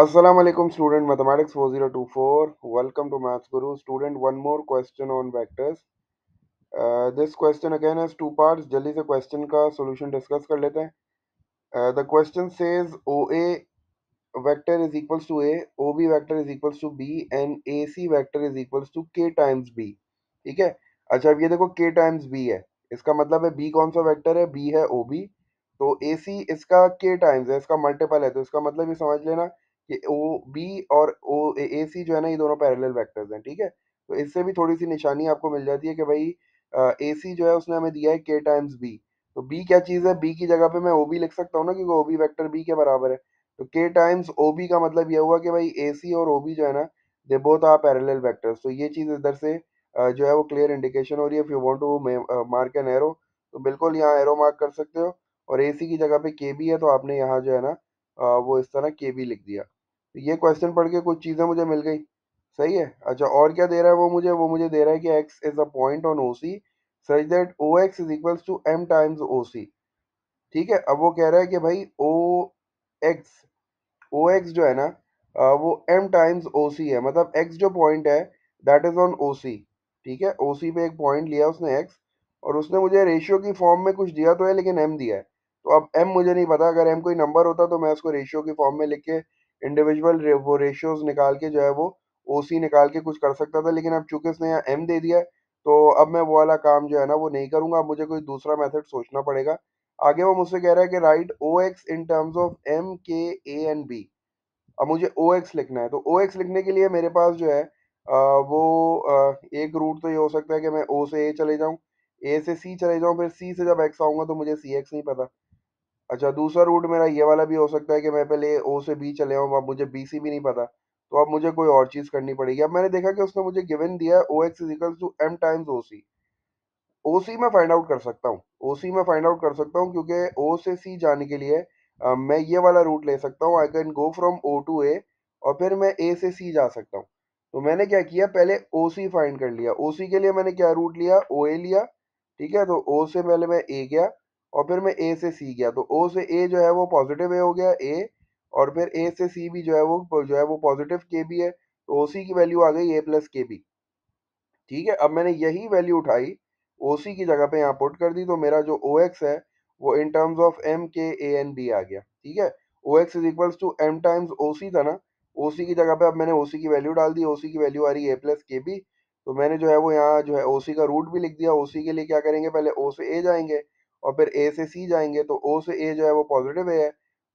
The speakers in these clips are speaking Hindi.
assalamu alaikum student mathematics 4024 welcome to maths guru student one more question on vectors uh, this question again has two parts jaldi se question ka solution discuss kar lete hain uh, the question says OA vector is equals to A OB vector is equals to B and AC vector is equals to K times B theek hai acha ab ye dekho K times B hai iska matlab hai B kaun sa vector hai B hai OB to AC iska K times hai iska multiple है तो इसका मतलब ये समझ लेना कि ओ बी और ओ ए सी जो है ना ये दोनों पैरेलल वेक्टर्स हैं ठीक है तो इससे भी थोड़ी सी निशानी आपको मिल जाती है कि भाई ए सी जो है उसने हमें दिया है के टाइम्स बी तो बी क्या चीज़ है बी की जगह पे मैं ओ बी लिख सकता हूँ ना क्योंकि ओ बी वैक्टर बी के बराबर है तो के टाइम्स ओ बी का मतलब यह हुआ कि भाई ए सी और ओ बी जो है ना they both are parallel vectors तो ये चीज़ इधर से जो है वो क्लियर इंडिकेशन हो रही है if you want to mark an arrow तो बिल्कुल यहाँ एरो मार्क कर सकते हो और ए सी की जगह पे के बी है तो आपने यहाँ जो है ना वो इस तरह के बी लिख दिया ये क्वेश्चन पढ़ के कुछ चीज़ें मुझे मिल गई सही है अच्छा और क्या दे रहा है वो मुझे वो मुझे दे रहा है कि X is a point on O C such that O X is equal to M times O C ठीक है अब वो कह रहा है कि भाई ओ एक्स ओ एक्स जो है ना वो एम टाइम्स ओ सी है मतलब एक्स जो पॉइंट है that is on O C ठीक है ओ सी पे एक पॉइंट लिया उसने एक्स और उसने मुझे रेशियो की फॉर्म में कुछ दिया तो है लेकिन एम दिया है तो अब एम मुझे नहीं पता अगर एम कोई नंबर होता तो मैं उसको रेशियो की फॉर्म में लिख के इंडिविजुअल वो रेशियोज निकाल के जो है वो ओ निकाल के कुछ कर सकता था लेकिन अब चूंकि उसने यहाँ एम दे दिया है तो अब मैं वो वाला काम जो है ना वो नहीं करूंगा अब मुझे कोई दूसरा मेथड सोचना पड़ेगा आगे वो मुझसे कह रहा है कि right O X in terms of M K A and B अब मुझे ओ एक्स लिखना है तो ओ एक्स लिखने के लिए मेरे पास जो है आ, वो आ, एक रूट तो ये हो सकता है कि मैं ओ से ए चले जाऊँ ए से सी चले जाऊँ फिर सी से जब एक्स आऊँगा तो मुझे सी एक्स नहीं पता अच्छा दूसरा रूट मेरा ये वाला भी हो सकता है कि मैं पहले ओ से बी चले आऊँ अब मुझे बी सी भी नहीं पता तो अब मुझे कोई और चीज़ करनी पड़ेगी अब मैंने देखा कि उसने मुझे गिवन दिया है O X equals to M times O C O C मैं फाइंड आउट कर सकता हूँ ओ सी मैं फाइंड आउट कर सकता हूँ क्योंकि ओ से सी जाने के लिए आ, मैं ये वाला रूट ले सकता हूँ I can go from O to A और फिर मैं ए से सी जा सकता हूँ तो मैंने क्या किया पहले ओ सी फाइंड कर लिया ओ सी के लिए मैंने क्या रूट लिया ओ ए लिया ठीक है तो ओ से पहले मैं ए गया और फिर मैं ए से सी गया तो ओ से ए जो है वो पॉजिटिव ए हो गया ए और फिर ए से सी भी जो है वो जो है वो पॉजिटिव के बी है तो ओ सी की वैल्यू आ गई ए प्लस के बी ठीक है अब मैंने यही वैल्यू उठाई ओ सी की जगह पे यहाँ पुट कर दी तो मेरा जो ओ एक्स है वो इन terms of M K A and B आ गया ठीक है O X is equals to M times O C था ना ओ सी की जगह पे अब मैंने ओ सी की वैल्यू डाल दी ओ सी की वैल्यू आ रही है ए प्लस के बी तो मैंने जो है वो यहाँ जो है ओ सी का रूट भी लिख दिया ओ सी के लिए क्या करेंगे पहले ओ से ए जाएंगे और फिर ए से सी जाएंगे तो ओ से ए जो है वो पॉजिटिव ए है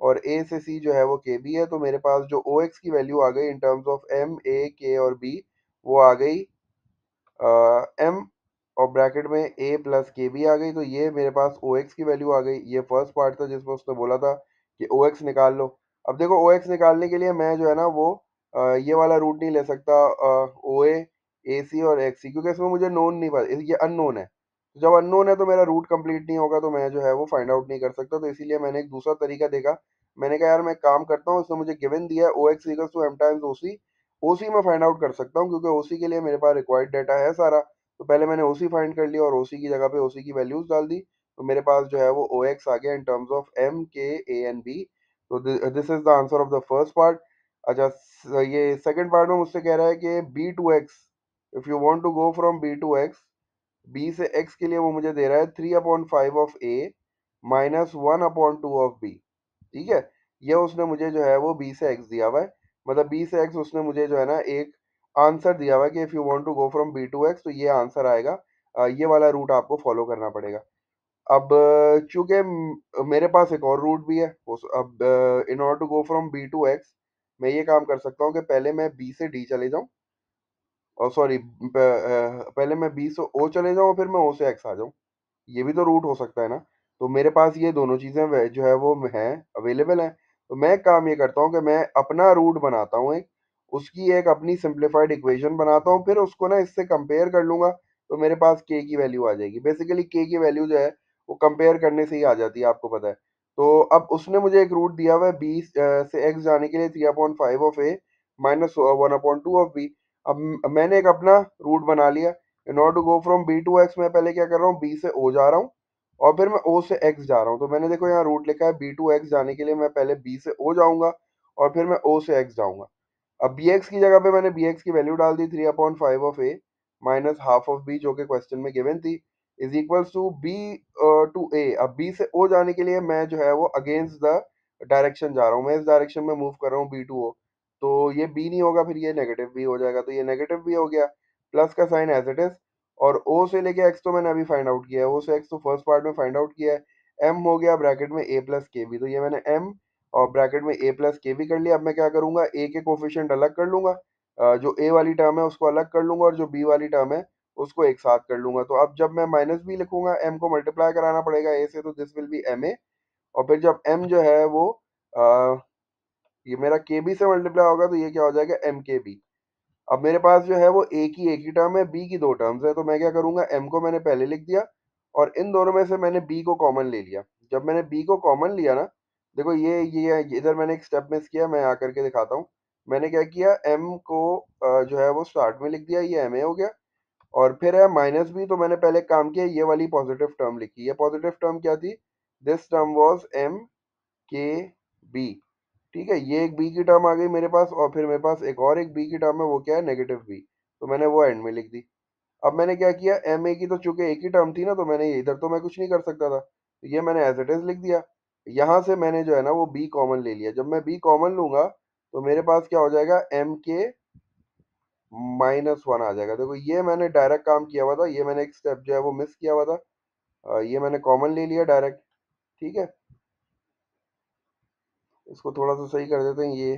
और ए से सी जो है वो के बी है तो मेरे पास जो ओ एक्स की वैल्यू आ गई in terms of M A K और बी वो आ गई एम और ब्रैकेट में ए प्लस के बी आ गई तो ये मेरे पास ओ एक्स की वैल्यू आ गई ये फर्स्ट पार्ट था जिसमें उसने बोला था कि ओ एक्स निकाल लो अब देखो ओ एक्स निकालने के लिए मैं जो है ना वो आ, ये वाला रूट नहीं ले सकता ओ ए ए सी और एक्स सी क्योंकि इसमें मुझे नोन नहीं पता ये नोन है जब अननोन है तो मेरा रूट कंप्लीट नहीं होगा तो मैं जो है वो फाइंड आउट नहीं कर सकता तो इसीलिए मैंने एक दूसरा तरीका देखा मैंने कहा यार मैं काम करता हूँ उसने मुझे गिवन दिया O X equals to M times O C O C मैं फाइंड आउट कर सकता हूँ क्योंकि ओ सी के लिए मेरे पास रिक्वायर्ड डाटा है सारा तो पहले मैंने ओ सी फाइंड कर लिया और ओ सी की जगह पे ओ सी की वैल्यूज डाल दी तो मेरे पास जो है वो ओ एक्स आ गया इन terms of M K A and B तो this is the answer of the first part अच्छा ये सेकेंड पार्ट में मुझसे कह रहा है कि B to X if you want to go from B to X B से एक्स के लिए वो मुझे दे रहा है three appoint five of A minus one point two of B ठीक है ये उसने मुझे जो है वो बी से एक्स दिया हुआ है मतलब बी से एक्स उसने मुझे जो है ना एक आंसर दिया हुआ है कि if you want to go from B to X तो ये आंसर आएगा ये वाला रूट आपको फॉलो करना पड़ेगा अब चूंकि मेरे पास एक और रूट भी है अब in order to go from B to X मैं ये काम कर सकता हूँ कि पहले मैं बी से डी चले जाऊँ और सॉरी पहले मैं बी से ओ चले जाऊँ फिर मैं ओ से एक्स आ जाऊँ ये भी तो रूट हो सकता है ना तो मेरे पास ये दोनों चीज़ें जो है वो हैं अवेलेबल हैं तो मैं एक काम ये करता हूँ कि मैं अपना रूट बनाता हूँ एक उसकी एक अपनी सिंप्लीफाइड इक्वेशन बनाता हूँ फिर उसको ना इससे कंपेयर कर लूंगा तो मेरे पास के की वैल्यू आ जाएगी बेसिकली के की वैल्यू जो है वो कंपेयर करने से ही आ जाती है आपको पता है तो अब उसने मुझे एक रूट दिया हुआ है बी से एक्स जाने के लिए three appoint five of A minus one point two of B अब मैंने एक अपना रूट बना लिया in order to go from B to X मैं पहले क्या कर रहा हूँ बी से ओ जा रहा हूँ और फिर मैं ओ से एक्स जा रहा हूँ तो मैंने देखो यहाँ रूट लिखा है बी टू एक्स जाने के लिए मैं पहले बी से ओ जाऊंगा और फिर मैं ओ से एक्स जाऊंगा अब बी एक्स की जगह पे मैंने बी एक्स की वैल्यू डाल दी three upon five of A minus half of b जो कि क्वेश्चन में गिवन थी is equals to b two a अब बी से ओ जाने के लिए मैं जो है वो अगेंस्ट द डायरेक्शन जा रहा हूँ मैं इस डायरेक्शन में मूव कर रहा हूँ बी टू ओ तो ये बी नहीं होगा फिर ये नेगेटिव भी हो जाएगा तो ये नेगेटिव भी हो गया प्लस का साइन एज इट इज और ओ से लेके एक्स तो मैंने अभी फाइंड आउट किया है ओ से एक्स तो फर्स्ट पार्ट में फाइंड आउट किया है एम हो गया ब्रैकेट में ए प्लस के भी तो ये मैंने एम और ब्रैकेट में ए प्लस के भी कर लिया अब मैं क्या करूंगा ए के कोफिशियंट अलग कर लूंगा जो ए वाली टर्म है उसको अलग कर लूंगा और जो बी वाली टर्म है उसको एक साथ कर लूंगा तो अब जब मैं माइनस बी लिखूंगा एम को मल्टीप्लाई कराना पड़ेगा ए से तो this will be m a और फिर जब एम जो है वो ये मेरा के बी से मल्टीप्लाई होगा तो ये क्या हो जाएगा एम के बी अब मेरे पास जो है वो ए की एक ही टर्म है बी की दो टर्म्स है तो मैं क्या करूंगा एम को मैंने पहले लिख दिया और इन दोनों में से मैंने बी को कॉमन ले लिया जब मैंने बी को कॉमन लिया ना देखो ये ये इधर मैंने एक स्टेप मिस किया मैं आकर के दिखाता हूँ मैंने क्या किया एम को जो है वो स्टार्ट में लिख दिया ये एम ए हो गया और फिर है माइनस बी तो मैंने पहले काम किया ये वाली पॉजिटिव टर्म लिखी ये पॉजिटिव टर्म क्या थी दिस टर्म वॉज एम के बी ठीक है ये एक बी की टर्म आ गई मेरे पास और फिर मेरे पास एक और एक बी की टर्म है वो क्या है नेगेटिव बी तो मैंने वो एंड में लिख दी अब मैंने क्या किया एम ए की तो चूंकि एक ही टर्म थी ना तो मैंने इधर तो मैं कुछ नहीं कर सकता था तो ये मैंने एज इट इज लिख दिया यहाँ से मैंने जो है ना वो बी कॉमन ले लिया जब मैं बी कॉमन लूंगा तो मेरे पास क्या हो जाएगा एम के माइनस वन आ जाएगा देखो ये मैंने डायरेक्ट काम किया हुआ था ये मैंने एक स्टेप जो है वो मिस किया हुआ था ये मैंने कॉमन ले लिया डायरेक्ट ठीक है इसको थोड़ा सा सही कर देते हैं ये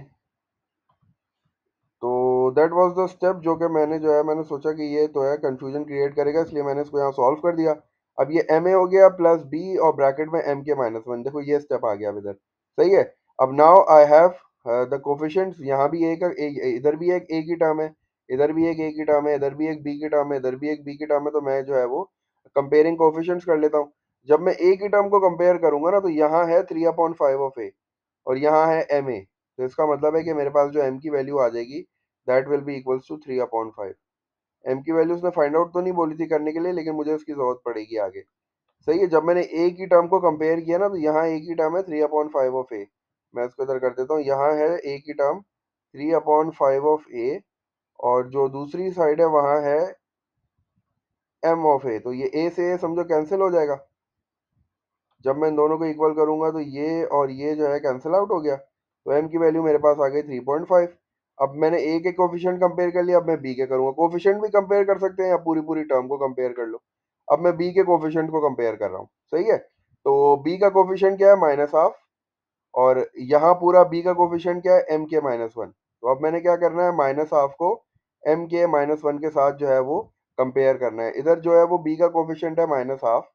तो देट वॉज द स्टेप जो कि मैंने जो है मैंने सोचा कि ये तो है कंफ्यूजन क्रिएट करेगा इसलिए मैंने इसको यहाँ सॉल्व कर दिया अब ये एम ए हो गया प्लस बी और ब्रैकेट में एम के माइनस वन देखो ये स्टेप आ गया अब इधर सही है अब now I have the coefficient यहाँ भी एक, इधर भी एक ए ही टर्म है इधर भी एक एक की टर्म है इधर भी एक बी की टर्म है इधर भी एक बी की टर्म है तो मैं जो है वो कंपेयरिंग कोफिशेंट्स कर लेता हूँ जब मैं एक ही टर्म को कंपेयर करूंगा ना तो यहाँ है three appoint five of a और यहाँ है एम ए तो इसका मतलब है कि मेरे पास जो एम की वैल्यू आ जाएगी that will be equals to three upon five m की वैल्यू उसने फाइंड आउट तो नहीं बोली थी करने के लिए लेकिन मुझे उसकी ज़रूरत पड़ेगी आगे सही है जब मैंने ए की टर्म को कंपेयर किया ना तो यहाँ ए की टर्म है three upon five of a मैं इसको इधर कर देता हूँ यहाँ है ए की term three upon five of a और जो दूसरी साइड है वहाँ है एम ऑफ ए तो ये ए से समझो कैंसिल हो जाएगा जब मैं इन दोनों को इक्वल करूंगा तो ये और ये जो है कैंसिल आउट हो गया तो एम की वैल्यू मेरे पास आ गई थ्री पॉइंट फाइव अब मैंने ए के कोफिशियंट कंपेयर कर लिया अब मैं बी के करूंगा कोफिशियंट भी कंपेयर कर सकते हैं या पूरी पूरी टर्म को कंपेयर कर लो अब मैं बी के कोफिशियंट को कंपेयर कर रहा हूँ सही है तो बी का कोफिशियंट क्या है माइनस हाफ और यहाँ पूरा बी का कोफिशियंट क्या है एम के माइनस वन तो अब मैंने क्या करना है माइनस हाफ को एम के माइनस वन के साथ जो है वो कंपेयर करना है इधर जो है वो बी का कोफिशियंट है माइनस हाफ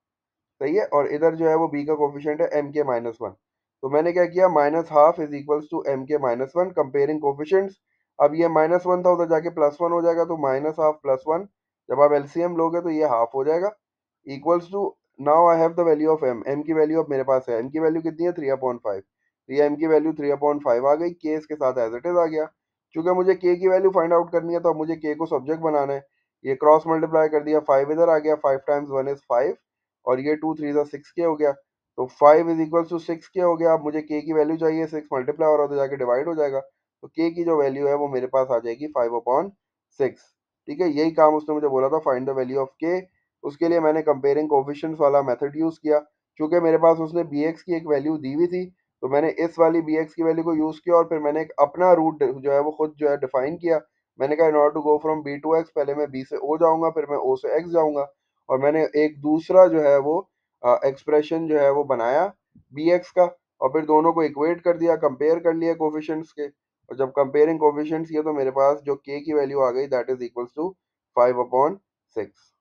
सही है और इधर जो है वो बी का कोफिशियंट है एम के माइनस वन तो मैंने क्या किया minus half is equals to m के माइनस वन कंपेयरिंग कोफिशियंट अब ये माइनस वन था उधर जाके प्लस वन हो जाएगा तो माइनस हाफ प्लस वन जब आप एलसीएम लोगे तो ये हाफ हो जाएगा equals to now I have the value of m m की वैल्यू अब मेरे पास है एम की वैल्यू कितनी है थ्री अपॉइंट फाइव तो ये एम की वैल्यू थ्री अपॉइंट फाइव आ गई के इसके साथ एज इट इज आ गया चूंकि मुझे के की वैल्यू फाइंड आउट करनी है तो अब मुझे के को सब्जेक्ट बनाना है ये क्रॉस मल्टीप्लाई कर दिया फाइव इधर आ गया five times one is five और ये टू थ्री ज़ा सिक्स के हो गया तो five is equal to six के हो गया अब मुझे के की वैल्यू चाहिए सिक्स मल्टीप्लाई और उधर जाके डिवाइड हो जाएगा तो के की जो वैल्यू है वो मेरे पास आ जाएगी फाइव अपॉन सिक्स ठीक है यही काम उसने मुझे बोला था फाइंड द वैल्यू ऑफ के उसके लिए मैंने कंपेयरिंग कोफिशंट वाला मेथड यूज़ किया क्योंकि मेरे पास उसने बी की एक वैल्यू दी हुई थी तो मैंने इस वाली बी की वैल्यू को यूज़ किया और फिर मैंने एक अपना रूट जो है वो खुद जो है डिफाइन किया मैंने कहा in order to go from B to x पहले मैं बी से ओ जाऊंगा फिर मैं ओ से एक्स जाऊंगा और मैंने एक दूसरा जो है वो एक्सप्रेशन जो है वो बनाया बी एक्स का और फिर दोनों को इक्वेट कर दिया कंपेयर कर लिया कोफिशंट्स के और जब कंपेयरिंग कोफिशंट्स किया तो मेरे पास जो के की वैल्यू आ गई that is equals to five upon six